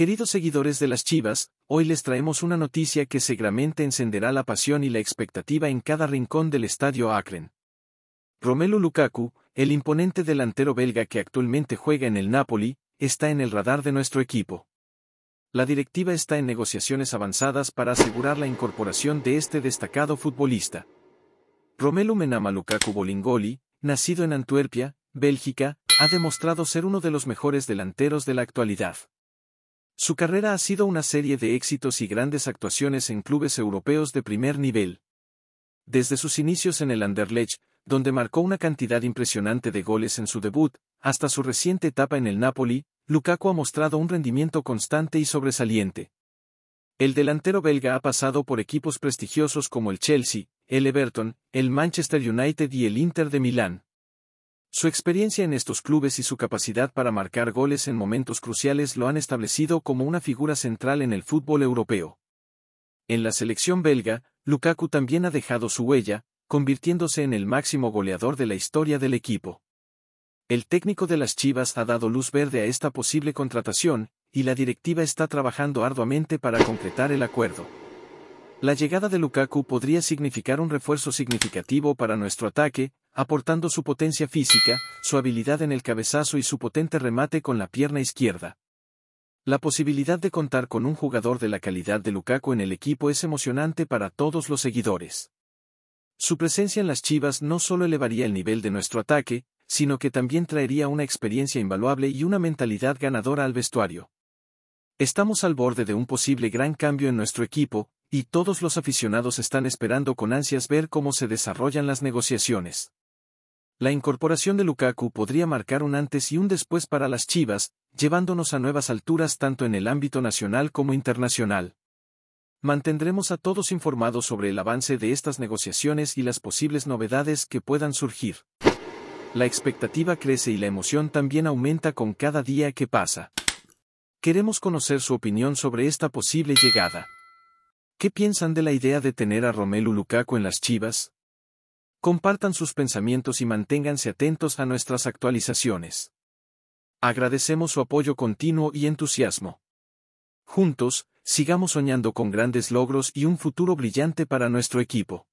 Queridos seguidores de las Chivas, hoy les traemos una noticia que seguramente encenderá la pasión y la expectativa en cada rincón del estadio Akron. Romelu Lukaku, el imponente delantero belga que actualmente juega en el Napoli, está en el radar de nuestro equipo. La directiva está en negociaciones avanzadas para asegurar la incorporación de este destacado futbolista. Romelu Menama Lukaku Bolingoli, nacido en Antuerpia, Bélgica, ha demostrado ser uno de los mejores delanteros de la actualidad. Su carrera ha sido una serie de éxitos y grandes actuaciones en clubes europeos de primer nivel. Desde sus inicios en el Anderlecht, donde marcó una cantidad impresionante de goles en su debut, hasta su reciente etapa en el Napoli, Lukaku ha mostrado un rendimiento constante y sobresaliente. El delantero belga ha pasado por equipos prestigiosos como el Chelsea, el Everton, el Manchester United y el Inter de Milán. Su experiencia en estos clubes y su capacidad para marcar goles en momentos cruciales lo han establecido como una figura central en el fútbol europeo. En la selección belga, Lukaku también ha dejado su huella, convirtiéndose en el máximo goleador de la historia del equipo. El técnico de las Chivas ha dado luz verde a esta posible contratación, y la directiva está trabajando arduamente para concretar el acuerdo. La llegada de Lukaku podría significar un refuerzo significativo para nuestro ataque, aportando su potencia física, su habilidad en el cabezazo y su potente remate con la pierna izquierda. La posibilidad de contar con un jugador de la calidad de Lukaku en el equipo es emocionante para todos los seguidores. Su presencia en las Chivas no solo elevaría el nivel de nuestro ataque, sino que también traería una experiencia invaluable y una mentalidad ganadora al vestuario. Estamos al borde de un posible gran cambio en nuestro equipo, y todos los aficionados están esperando con ansias ver cómo se desarrollan las negociaciones. La incorporación de Lukaku podría marcar un antes y un después para las Chivas, llevándonos a nuevas alturas tanto en el ámbito nacional como internacional. Mantendremos a todos informados sobre el avance de estas negociaciones y las posibles novedades que puedan surgir. La expectativa crece y la emoción también aumenta con cada día que pasa. Queremos conocer su opinión sobre esta posible llegada. ¿Qué piensan de la idea de tener a Romelu Lukaku en las Chivas? compartan sus pensamientos y manténganse atentos a nuestras actualizaciones. Agradecemos su apoyo continuo y entusiasmo. Juntos, sigamos soñando con grandes logros y un futuro brillante para nuestro equipo.